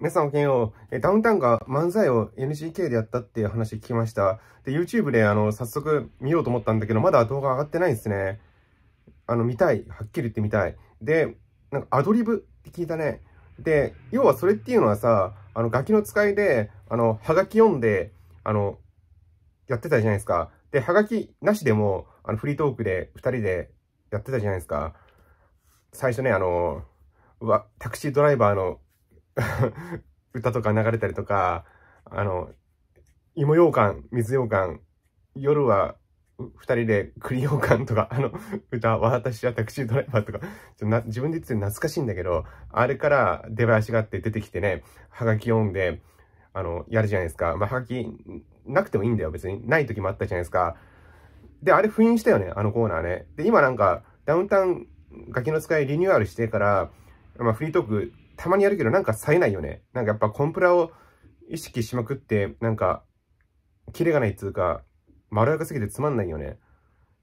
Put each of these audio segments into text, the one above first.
皆さんおけんよう、ダウンタウンが漫才を NGK でやったっていう話聞きました。で、YouTube で、あの、早速見ようと思ったんだけど、まだ動画上がってないですね。あの、見たい。はっきり言ってみたい。で、なんかアドリブって聞いたね。で、要はそれっていうのはさ、あの、ガキの使いで、あの、はがき読んで、あの、やってたじゃないですか。で、はがきなしでも、あの、フリートークで2人でやってたじゃないですか。最初ね、あの、わ、タクシードライバーの 歌とか流れたりとか、あの、芋羊羹、水羊羹、夜は2人で栗羊羹とか、あの歌、私はタクシードライバーとか、ちょな自分で言ってて懐かしいんだけど、あれから出囃子があって出てきてね、はがき読んで、あの、やるじゃないですか。まあ、はがきなくてもいいんだよ、別に。ない時もあったじゃないですか。で、あれ封印したよね、あのコーナーね。で、今なんか、ダウンタウン、ガキの使いリニューアルしてから、まあ、フリートークたまにやるけど、なんか冴えないよね。なんかやっぱコンプラを意識しまくって、なんか、キレがないっつうか、まろやかすぎてつまんないよね。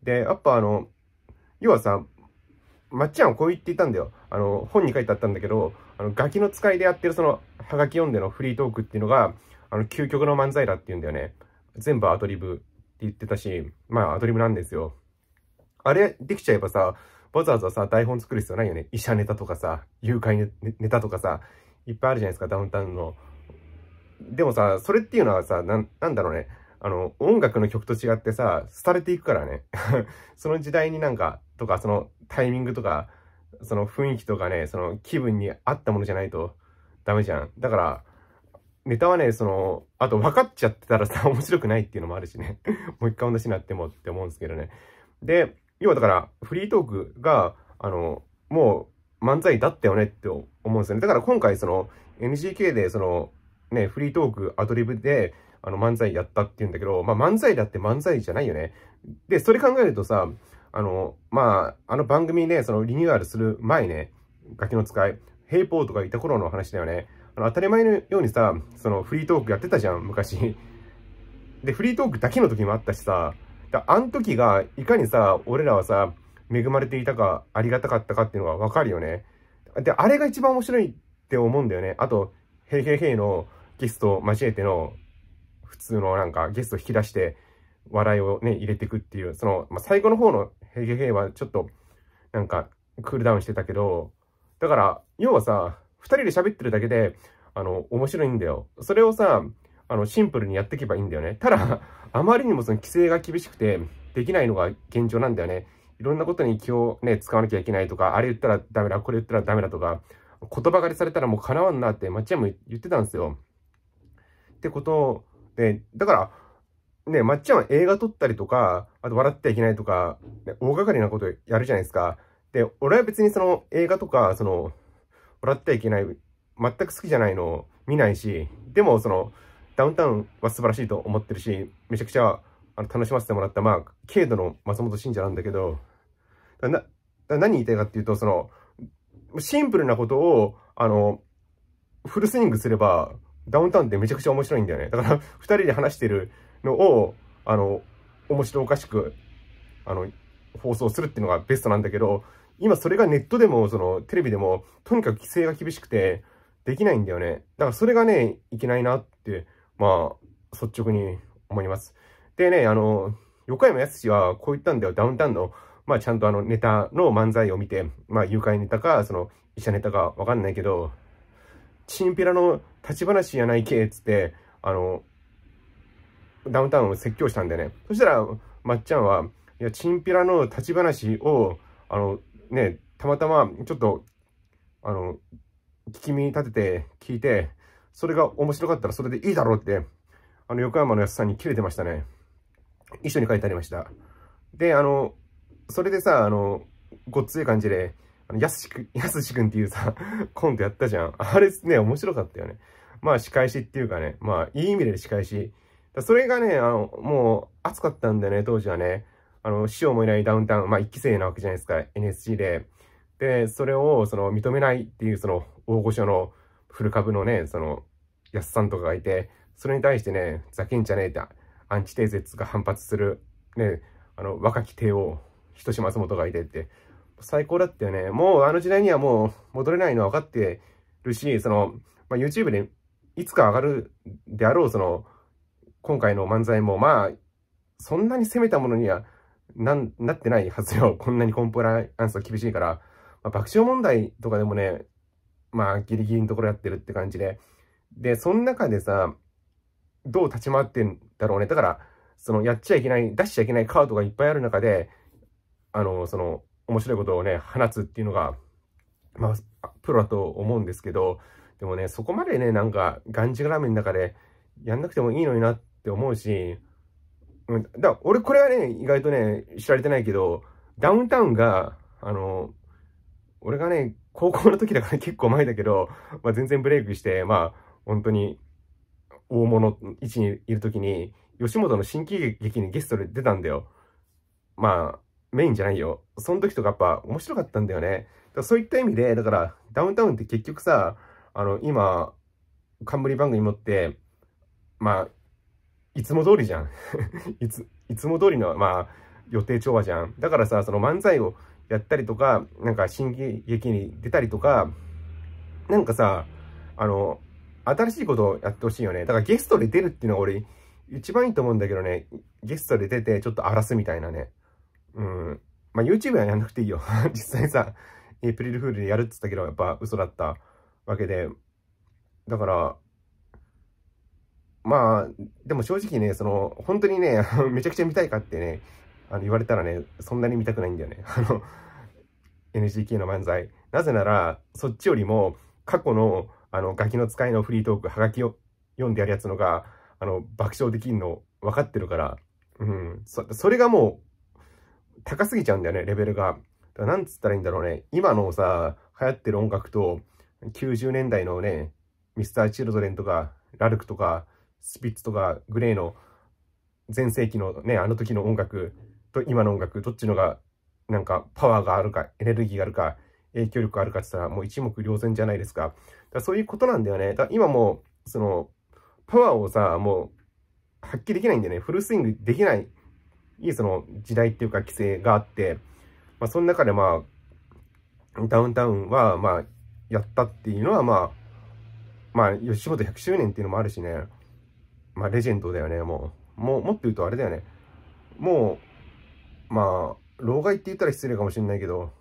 で、やっぱあの、要はさ、まっちゃんはこう言っていたんだよ。あの、本に書いてあったんだけど、あの、ガキの使いでやってるその、ハガキ読んでのフリートークっていうのが、あの、究極の漫才だっていうんだよね。全部アドリブって言ってたし、まあアドリブなんですよ。あれできちゃえばさ、わざわざさ、台本作る必要ないよね。医者ネタとかさ、誘拐ネタとかさ、いっぱいあるじゃないですか、ダウンタウンの。でもさ、それっていうのはさ、ななんだろうね。あの、音楽の曲と違ってさ、廃れていくからね。その時代になんか、とか、そのタイミングとか、その雰囲気とかね、その気分に合ったものじゃないとダメじゃん。だから、ネタはね、その、あと分かっちゃってたらさ、面白くないっていうのもあるしね。もう一回同じになってもって思うんですけどね。で、要はだから、フリートークが、あの、もう漫才だったよねって思うんですよね。だから今回、その、NGK で、その、ね、フリートーク、アドリブで、あの、漫才やったっていうんだけど、まあ、漫才だって漫才じゃないよね。で、それ考えるとさ、あの、まあ、あの番組ね、そのリニューアルする前ね、ガキの使い、ヘイポーとかいた頃の話だよね。あの、当たり前のようにさ、そのフリートークやってたじゃん、昔。で、フリートークだけの時もあったしさ、だあの時が、いかにさ、俺らはさ、恵まれていたか、ありがたかったかっていうのがわかるよね。で、あれが一番面白いって思うんだよね。あと、へいへいへいのゲストを交えての、普通のなんかゲスト引き出して、笑いをね、入れていくっていう、その、まあ、最後の方のへいへいへいはちょっと、なんか、クールダウンしてたけど、だから、要はさ、2人で喋ってるだけで、あの、面白いんだよ。それをさ、あの、シンプルにやっていけばいいんだよね。ただ、あまりにもその規制が厳しくて、できないのが現状なんだよね。いろんなことに気をね、使わなきゃいけないとか、あれ言ったらダメだ、これ言ったらダメだとか、言葉狩りされたらもう叶わんなって、町も言ってたんですよ。ってことで、だから、ね、まっちゃんは映画撮ったりとか、あと笑ってはいけないとか、ね、大掛かりなことやるじゃないですか。で、俺は別にその映画とか、その、笑ってはいけない、全く好きじゃないのを見ないし、でもその、ダウンタウンは素晴らしいと思ってるし、めちゃくちゃあの楽しませてもらった、まあ、軽度の松本信者なんだけど、な、何言いたいかっていうと、その、シンプルなことを、あの、フルスイングすれば、ダウンタウンってめちゃくちゃ面白いんだよね。だから、二人で話してるのを、あの、面白おかしく、あの、放送するっていうのがベストなんだけど、今それがネットでも、その、テレビでも、とにかく規制が厳しくて、できないんだよね。だからそれがね、いけないなってまあ、率直に思います。でね、あの、横山康史はこう言ったんだよ、ダウンタウンの、まあちゃんとあのネタの漫才を見て、まあ誘拐ネタか、その医者ネタかわかんないけど、チンピラの立ち話やないけ、っつって、あの、ダウンタウンを説教したんでね。そしたら、まっちゃんは、いや、チンピラの立ち話を、あの、ね、たまたま、ちょっと、あの、聞き耳立てて聞いて、それが面白かったらそれでいいだろうって、あの、横山のやつさんに切れてましたね。一緒に書いてありました。で、あの、それでさ、あの、ごっつい感じで、あの、やすしく、やすしくんっていうさ、コントやったじゃん。あれね、面白かったよね。まあ、仕返しっていうかね、まあ、いい意味で仕返し。それがね、あの、もう、暑かったんだよね、当時はね。あの、師匠もいないダウンタウン、まあ、一期生なわけじゃないですか、NSC で。で、それを、その、認めないっていう、その、大御所の、古株のね、その、安さんとかがいて、それに対してね、ざけんじゃねえって、アンチテーゼツが反発する、ね、あの、若き帝王、人志松本がいてって、最高だったよね。もうあの時代にはもう戻れないのは分かってるし、その、まあ、YouTube でいつか上がるであろう、その、今回の漫才も、まあ、そんなに攻めたものにはななってないはずよ。こんなにコンプライアンスが厳しいから。まあ、爆笑問題とかでもね、まあ、ギリギリのところやってるって感じで。で、その中でさ、どう立ち回ってんだろうね。だから、その、やっちゃいけない、出しちゃいけないカードがいっぱいある中で、あの、その、面白いことをね、放つっていうのが、まあ、プロだと思うんですけど、でもね、そこまでね、なんか、がんじがらめの中で、やんなくてもいいのになって思うし、だ俺これはね、意外とね、知られてないけど、ダウンタウンが、あの、俺がね、高校の時だから結構前だけど、まあ、全然ブレイクして、まあ、本当に大物位置にいる時に、吉本の新喜劇にゲストで出たんだよ。まあ、メインじゃないよ。その時とかやっぱ面白かったんだよね。だそういった意味で、だからダウンタウンって結局さ、あの、今、冠番組持って、まあ、いつも通りじゃん。いつ、いつも通りの、まあ、予定調和じゃん。だからさ、その漫才をやったりとか、なんか新喜劇に出たりとか、なんかさ、あの、新しいことをやってほしいよね。だからゲストで出るっていうのが俺、一番いいと思うんだけどね、ゲストで出てちょっと荒らすみたいなね。うん。まあ、YouTube はやんなくていいよ。実際さ、エイプリルフールでやるって言ったけど、やっぱ嘘だったわけで。だから、まあ、でも正直ね、その、本当にね、めちゃくちゃ見たいかってね、あの言われたらねそんなに見たくないんだよね あの NGK の漫才なぜならそっちよりも過去のあのガキの使いのフリートークはがきを読んでやるやつのがあの爆笑できんの分かってるから、うん、そそれがもう高すぎちゃうんだよねレベルが。なんつったらいいんだろうね今のさ流行ってる音楽と90年代のねミスター・チルドレンとかラルクとかスピッツとかグレーの全盛期のねあの時の音楽と今の音楽、どっちのがなんかパワーがあるか、エネルギーがあるか、影響力があるかって言ったらもう一目瞭然じゃないですか。だそういうことなんだよね。だ今もそのパワーをさ、もう発揮できないんでね。フルスイングできない、いいその時代っていうか規制があって、まあその中でまあ、ダウンタウンはまあ、やったっていうのはまあ、まあ、吉本100周年っていうのもあるしね、まあ、レジェンドだよね、もう。もう、もっと言うとあれだよね。もまあ、老害って言ったら失礼かもしれないけど、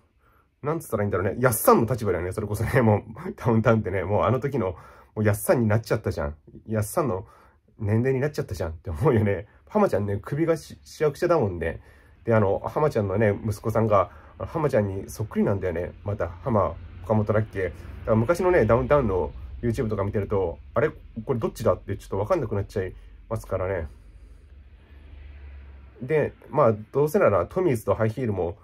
なんつったらいいんだろうね。やっさんの立場だよね。それこそね、もう、ダウンタウンってね、もうあの時の、もうやっさんになっちゃったじゃん。やっさんの年齢になっちゃったじゃんって思うよね。浜ちゃんね、首がししわくちゃだもんね。で、あの、浜ちゃんのね、息子さんが、浜ちゃんにそっくりなんだよね。また、浜岡本だっけ。だから昔のね、ダウンタウンの YouTube とか見てると、あれこれどっちだってちょっとわかんなくなっちゃいますからね。で、まあ、どうせならトミーズとハイヒールも、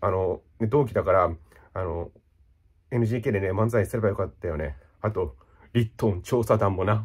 あの、同期だから、あの、NGK でね、漫才すればよかったよね。あと、リットン調査団もな。